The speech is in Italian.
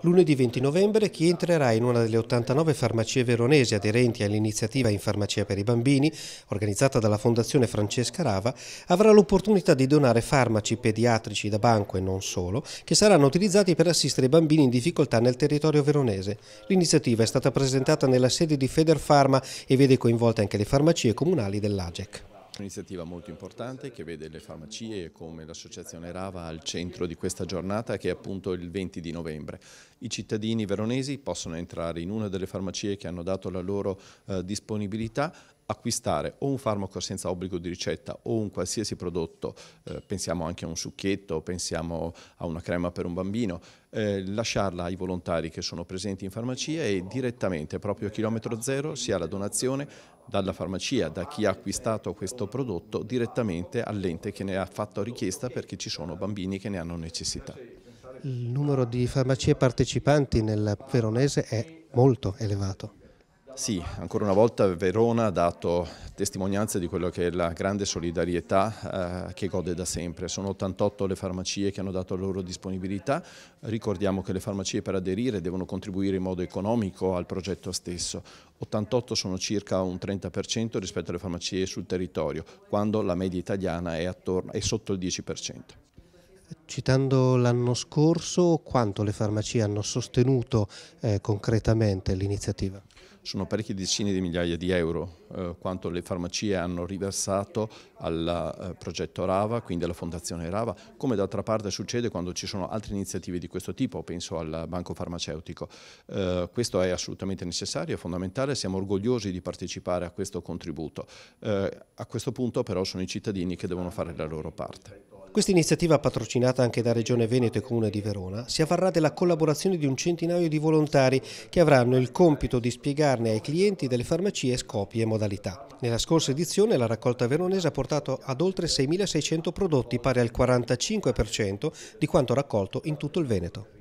Lunedì 20 novembre chi entrerà in una delle 89 farmacie veronesi aderenti all'iniziativa in farmacia per i bambini, organizzata dalla Fondazione Francesca Rava, avrà l'opportunità di donare farmaci pediatrici da banco e non solo, che saranno utilizzati per assistere i bambini in difficoltà nel territorio veronese. L'iniziativa è stata presentata nella sede di Federfarma e vede coinvolte anche le farmacie comunali dell'AGEC. Un'iniziativa molto importante che vede le farmacie come l'associazione Rava al centro di questa giornata che è appunto il 20 di novembre. I cittadini veronesi possono entrare in una delle farmacie che hanno dato la loro eh, disponibilità acquistare o un farmaco senza obbligo di ricetta o un qualsiasi prodotto, eh, pensiamo anche a un succhietto, pensiamo a una crema per un bambino, eh, lasciarla ai volontari che sono presenti in farmacia e direttamente proprio a chilometro zero si ha la donazione dalla farmacia, da chi ha acquistato questo prodotto, direttamente all'ente che ne ha fatto richiesta perché ci sono bambini che ne hanno necessità. Il numero di farmacie partecipanti nel veronese è molto elevato. Sì, ancora una volta Verona ha dato testimonianza di quella che è la grande solidarietà eh, che gode da sempre. Sono 88 le farmacie che hanno dato la loro disponibilità. Ricordiamo che le farmacie per aderire devono contribuire in modo economico al progetto stesso. 88 sono circa un 30% rispetto alle farmacie sul territorio, quando la media italiana è, attorno, è sotto il 10% citando l'anno scorso, quanto le farmacie hanno sostenuto eh, concretamente l'iniziativa? Sono parecchie decine di migliaia di euro eh, quanto le farmacie hanno riversato al eh, progetto Rava, quindi alla Fondazione Rava, come d'altra parte succede quando ci sono altre iniziative di questo tipo, penso al Banco Farmaceutico. Eh, questo è assolutamente necessario, è fondamentale, siamo orgogliosi di partecipare a questo contributo. Eh, a questo punto però sono i cittadini che devono fare la loro parte. Questa iniziativa, patrocinata anche da Regione Veneto e Comune di Verona, si avvarrà della collaborazione di un centinaio di volontari che avranno il compito di spiegarne ai clienti delle farmacie scopi e modalità. Nella scorsa edizione la raccolta veronese ha portato ad oltre 6.600 prodotti, pari al 45% di quanto raccolto in tutto il Veneto.